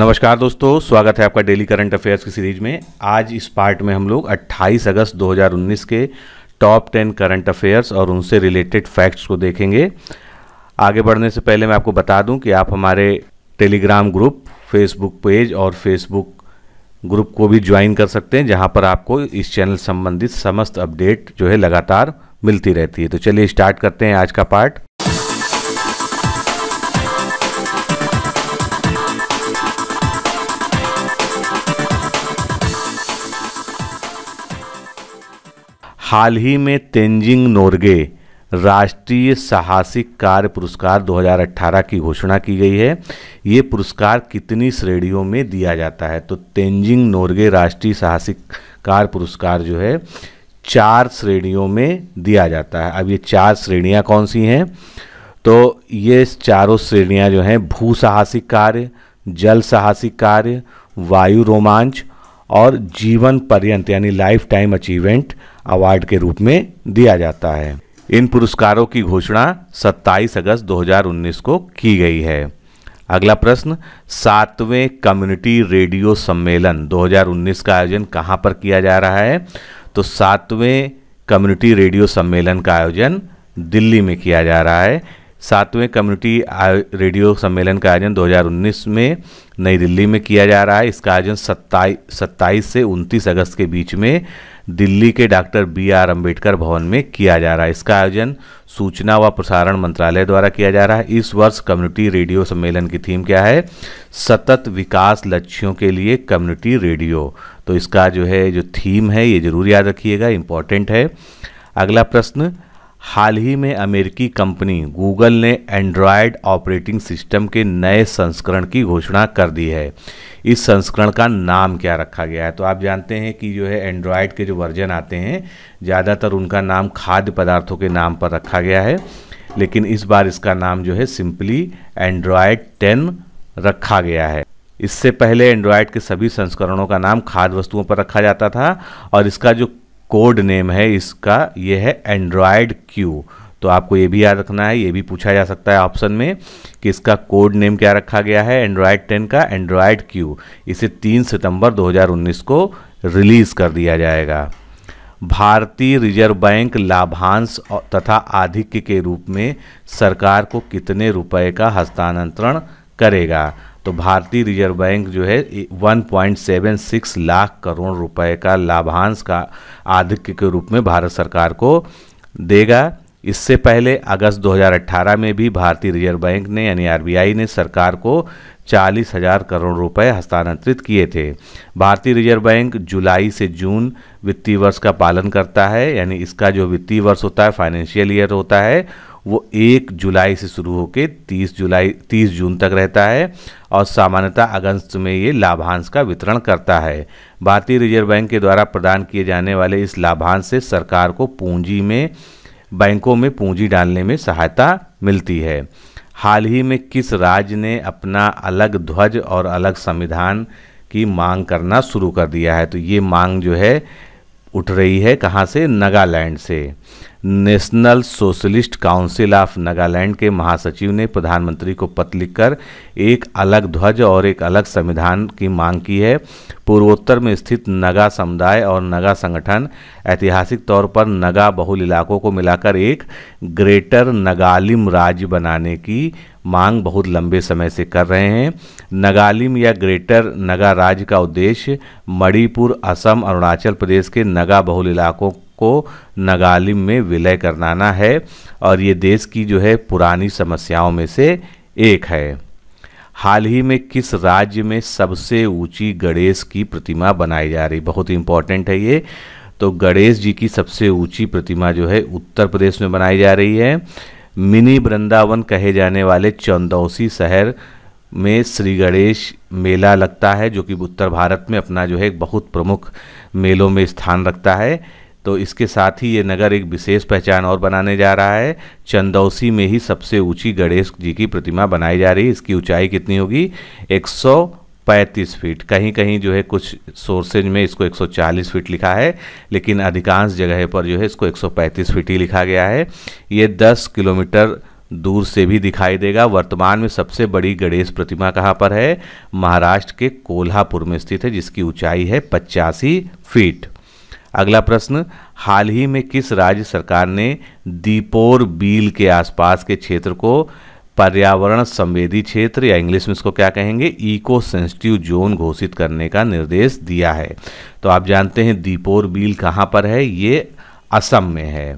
नमस्कार दोस्तों स्वागत है आपका डेली करंट अफेयर्स की सीरीज में आज इस पार्ट में हम लोग 28 अगस्त 2019 के टॉप 10 करंट अफेयर्स और उनसे रिलेटेड फैक्ट्स को देखेंगे आगे बढ़ने से पहले मैं आपको बता दूं कि आप हमारे टेलीग्राम ग्रुप फेसबुक पेज और फेसबुक ग्रुप को भी ज्वाइन कर सकते हैं जहाँ पर आपको इस चैनल संबंधित समस्त अपडेट जो है लगातार मिलती रहती है तो चलिए स्टार्ट करते हैं आज का पार्ट हाल ही में तेंजिंग नोर्गे राष्ट्रीय साहसिक कार्य पुरस्कार 2018 की घोषणा की गई है ये पुरस्कार कितनी श्रेणियों में दिया जाता है तो तेंजिंग नोर्गे राष्ट्रीय साहसिक कार्य पुरस्कार जो है चार श्रेणियों में दिया जाता है अब ये चार श्रेणियाँ कौन सी हैं तो ये चारों श्रेणियाँ जो हैं भू साहसिक कार्य जल साहसिक कार्य वायु रोमांच और जीवन पर्यंत यानी लाइफ टाइम अचीवमेंट अवार्ड के रूप में दिया जाता है इन पुरस्कारों की घोषणा 27 अगस्त 2019 को की गई है अगला प्रश्न सातवें कम्युनिटी रेडियो सम्मेलन 2019 का आयोजन कहाँ पर किया जा रहा है तो सातवें कम्युनिटी रेडियो सम्मेलन का आयोजन दिल्ली में किया जा रहा है सातवें कम्युनिटी रेडियो सम्मेलन का आयोजन 2019 में नई दिल्ली में किया जा रहा है इसका आयोजन सत्ताई सत्ताईस से उनतीस अगस्त के बीच में दिल्ली के डॉक्टर बी आर अम्बेडकर भवन में किया जा रहा है इसका आयोजन सूचना व प्रसारण मंत्रालय द्वारा किया जा रहा है इस वर्ष कम्युनिटी रेडियो सम्मेलन की थीम क्या है सतत विकास लक्ष्यों के लिए कम्युनिटी रेडियो तो इसका जो है जो थीम है ये जरूर याद रखिएगा इम्पॉर्टेंट है अगला प्रश्न हाल ही में अमेरिकी कंपनी गूगल ने एंड्रॉयड ऑपरेटिंग सिस्टम के नए संस्करण की घोषणा कर दी है इस संस्करण का नाम क्या रखा गया है तो आप जानते हैं कि जो है एंड्रॉयड के जो वर्जन आते हैं ज़्यादातर उनका नाम खाद्य पदार्थों के नाम पर रखा गया है लेकिन इस बार इसका नाम जो है सिंपली एंड्रॉयड टेन रखा गया है इससे पहले एंड्रॉयड के सभी संस्करणों का नाम खाद्य वस्तुओं पर रखा जाता था और इसका जो कोड नेम है इसका ये है एंड्रॉयड क्यू तो आपको ये भी याद रखना है ये भी पूछा जा सकता है ऑप्शन में कि इसका कोड नेम क्या रखा गया है एंड्रॉयड टेन का एंड्रॉयड क्यू इसे तीन सितंबर 2019 को रिलीज़ कर दिया जाएगा भारतीय रिजर्व बैंक लाभांश तथा आधिक्य के रूप में सरकार को कितने रुपए का हस्तांतरण करेगा तो भारतीय रिजर्व बैंक जो है 1.76 लाख करोड़ रुपए का लाभांश का आधिक्य के रूप में भारत सरकार को देगा इससे पहले अगस्त 2018 में भी भारतीय रिजर्व बैंक ने यानी आरबीआई ने सरकार को चालीस हजार करोड़ रुपए हस्तांतरित किए थे भारतीय रिजर्व बैंक जुलाई से जून वित्तीय वर्ष का पालन करता है यानी इसका जो वित्तीय वर्ष होता है फाइनेंशियल ईयर होता है वो एक जुलाई से शुरू होकर तीस जुलाई तीस जून तक रहता है और सामान्यतः अगस्त में ये लाभांश का वितरण करता है भारतीय रिजर्व बैंक के द्वारा प्रदान किए जाने वाले इस लाभांश से सरकार को पूंजी में बैंकों में पूंजी डालने में सहायता मिलती है हाल ही में किस राज्य ने अपना अलग ध्वज और अलग संविधान की मांग करना शुरू कर दिया है तो ये मांग जो है उठ रही है कहाँ से नागालैंड से National Socialist Council of Nagaland के महासचिव ने प्रधानमंत्री को पत्र लिखकर एक अलग ध्वज और एक अलग संविधान की मांग की है पूर्वोत्तर में स्थित नगा समुदाय और नगा संगठन ऐतिहासिक तौर पर नगा बहुल इलाकों को मिलाकर एक ग्रेटर नगालिम राज्य बनाने की मांग बहुत लंबे समय से कर रहे हैं नगालिम या ग्रेटर नगा राज्य का उद्देश्य मणिपुर असम अरुणाचल प्रदेश के नगा बहुल इलाकों को नगालिम में विलय करनाना है और ये देश की जो है पुरानी समस्याओं में से एक है हाल ही में किस राज्य में सबसे ऊंची गणेश की प्रतिमा बनाई जा रही बहुत इंपॉर्टेंट है ये तो गणेश जी की सबसे ऊंची प्रतिमा जो है उत्तर प्रदेश में बनाई जा रही है मिनी वृंदावन कहे जाने वाले चंदौसी शहर में श्री गणेश मेला लगता है जो कि उत्तर भारत में अपना जो है बहुत प्रमुख मेलों में स्थान रखता है तो इसके साथ ही ये नगर एक विशेष पहचान और बनाने जा रहा है चंदौसी में ही सबसे ऊंची गणेश जी की प्रतिमा बनाई जा रही है इसकी ऊंचाई कितनी होगी 135 फीट कहीं कहीं जो है कुछ सोर्सेज में इसको 140 फीट लिखा है लेकिन अधिकांश जगह पर जो है इसको 135 फीट ही लिखा गया है ये 10 किलोमीटर दूर से भी दिखाई देगा वर्तमान में सबसे बड़ी गणेश प्रतिमा कहाँ पर है महाराष्ट्र के कोल्हापुर में स्थित है जिसकी ऊंचाई है पचासी फीट अगला प्रश्न हाल ही में किस राज्य सरकार ने दीपोर बील के आसपास के क्षेत्र को पर्यावरण संवेदी क्षेत्र या इंग्लिश में इसको क्या कहेंगे इको सेंसिटिव जोन घोषित करने का निर्देश दिया है तो आप जानते हैं दीपोर बील कहाँ पर है ये असम में है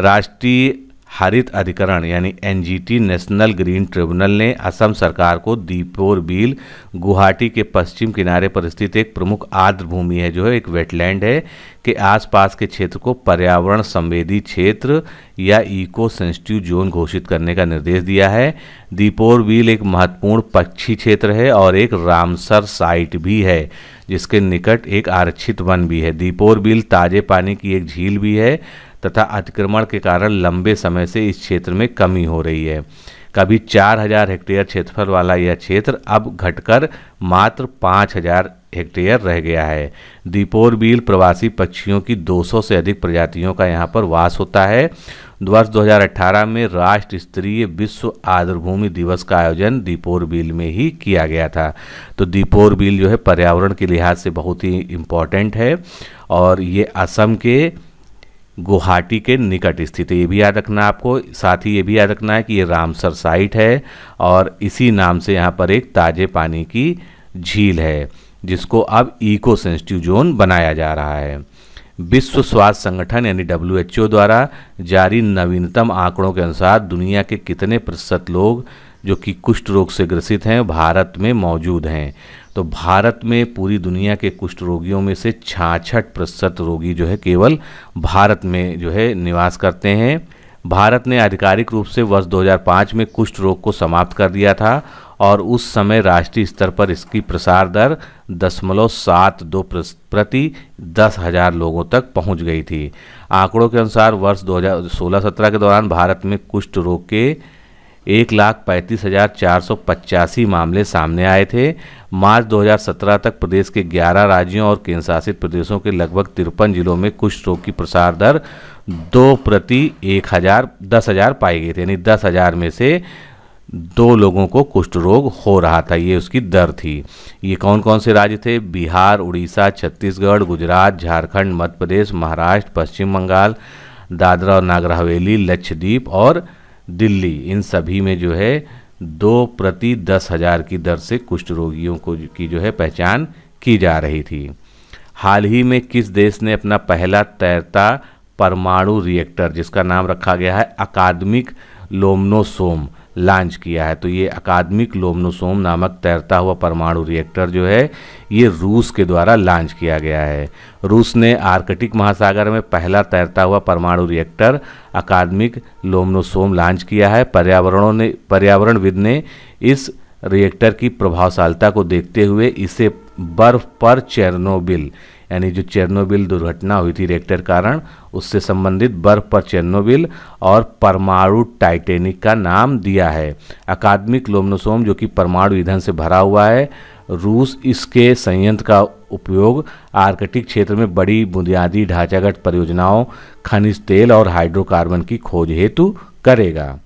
राष्ट्रीय हरित अधिकरण यानी एनजीटी नेशनल ग्रीन ट्रिब्यूनल ने असम सरकार को दीपोर बील गुवाहाटी के पश्चिम किनारे पर स्थित एक प्रमुख आर्द्र भूमि है जो है एक वेटलैंड है के आसपास के क्षेत्र को पर्यावरण संवेदी क्षेत्र या इको सेंसिटिव जोन घोषित करने का निर्देश दिया है दीपोर बील एक महत्वपूर्ण पक्षी क्षेत्र है और एक रामसर साइट भी है जिसके निकट एक आरक्षित वन भी है दीपोर बील ताजे पानी की एक झील भी है तथा अतिक्रमण के कारण लंबे समय से इस क्षेत्र में कमी हो रही है कभी 4000 हेक्टेयर क्षेत्रफल वाला यह क्षेत्र अब घटकर मात्र 5000 हेक्टेयर रह गया है दीपोर बील प्रवासी पक्षियों की 200 से अधिक प्रजातियों का यहाँ पर वास होता है वर्ष 2018 में राष्ट्र स्तरीय विश्व आर्द्रभूमि दिवस का आयोजन दीपोर बील में ही किया गया था तो दीपोर बील जो है पर्यावरण के लिहाज से बहुत ही इम्पॉर्टेंट है और ये असम के गुवाहाटी के निकट स्थित है ये भी याद रखना आपको साथ ही ये भी याद रखना है कि ये रामसर साइट है और इसी नाम से यहाँ पर एक ताजे पानी की झील है जिसको अब इको सेंसिटिव जोन बनाया जा रहा है विश्व स्वास्थ्य संगठन यानी डब्ल्यू द्वारा जारी नवीनतम आंकड़ों के अनुसार दुनिया के कितने प्रतिशत लोग जो कि कुष्ठ रोग से ग्रसित हैं भारत में मौजूद हैं तो भारत में पूरी दुनिया के कुष्ठ रोगियों में से छाछठ प्रतिशत रोगी जो है केवल भारत में जो है निवास करते हैं भारत ने आधिकारिक रूप से वर्ष 2005 में कुष्ठ रोग को समाप्त कर दिया था और उस समय राष्ट्रीय स्तर पर इसकी प्रसार दर दशमलव सात दो प्रति दस हज़ार लोगों तक पहुंच गई थी आंकड़ों के अनुसार वर्ष 2016-17 के दौरान भारत में कुष्ठ रोग के एक लाख पैंतीस हज़ार चार सौ पचासी मामले सामने आए थे मार्च 2017 तक प्रदेश के 11 राज्यों और केंद्र शासित प्रदेशों के लगभग तिरपन जिलों में कुष्ठ रोग की प्रसार दर दो प्रति एक हज़ार दस हज़ार पाए गए थे यानी दस हज़ार में से दो लोगों को कुष्ठ रोग हो रहा था ये उसकी दर थी ये कौन कौन से राज्य थे बिहार उड़ीसा छत्तीसगढ़ गुजरात झारखंड मध्य प्रदेश महाराष्ट्र पश्चिम बंगाल दादरा और नागर हवेली लक्षद्वीप और दिल्ली इन सभी में जो है दो प्रति दस हज़ार की दर से कुष्ठ रोगियों को की जो है पहचान की जा रही थी हाल ही में किस देश ने अपना पहला तैरता परमाणु रिएक्टर जिसका नाम रखा गया है अकादमिक लोमनोसोम लॉन्च किया है तो ये अकादमिक लोमनोसोम नामक तैरता हुआ परमाणु रिएक्टर जो है ये रूस के द्वारा लॉन्च किया गया है रूस ने आर्कटिक महासागर में पहला तैरता हुआ परमाणु रिएक्टर अकादमिक लोमनोसोम लॉन्च किया है पर्यावरणों ने पर्यावरणविद ने इस रिएक्टर की प्रभावशालता को देखते हुए इसे बर्फ पर चेरनोबिल यानी जो चेरनोबिल दुर्घटना हुई थी रेक्टर कारण उससे संबंधित बर्फ पर चेरनोबिल और परमाणु टाइटेनिक का नाम दिया है अकादमिक लोमनोसोम जो कि परमाणु ईंधन से भरा हुआ है रूस इसके संयंत्र का उपयोग आर्कटिक क्षेत्र में बड़ी बुनियादी ढांचागत परियोजनाओं खनिज तेल और हाइड्रोकार्बन की खोज हेतु करेगा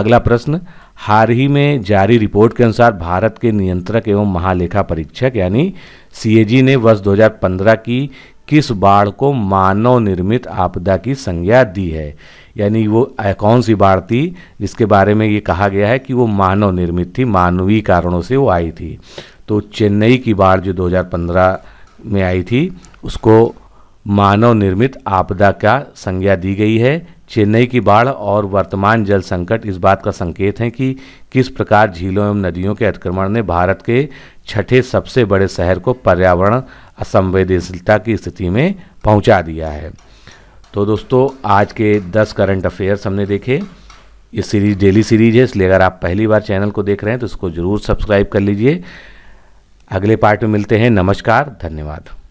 अगला प्रश्न हाल ही में जारी रिपोर्ट के अनुसार भारत के नियंत्रक एवं महालेखा परीक्षक यानी सीएजी ने वर्ष 2015 की किस बाढ़ को मानव निर्मित आपदा की संज्ञा दी है यानी वो कौन सी बाढ़ थी जिसके बारे में ये कहा गया है कि वो मानव निर्मित थी मानवीय कारणों से वो आई थी तो चेन्नई की बाढ़ जो 2015 में आई थी उसको मानव निर्मित आपदा का संज्ञा दी गई है चेन्नई की बाढ़ और वर्तमान जल संकट इस बात का संकेत है कि किस प्रकार झीलों एवं नदियों के अतिक्रमण ने भारत के छठे सबसे बड़े शहर को पर्यावरण असंवेदनशीलता की स्थिति में पहुंचा दिया है तो दोस्तों आज के दस करंट अफेयर्स हमने देखे ये सीरीज डेली सीरीज है इसलिए अगर आप पहली बार चैनल को देख रहे हैं तो इसको ज़रूर सब्सक्राइब कर लीजिए अगले पार्ट में मिलते हैं नमस्कार धन्यवाद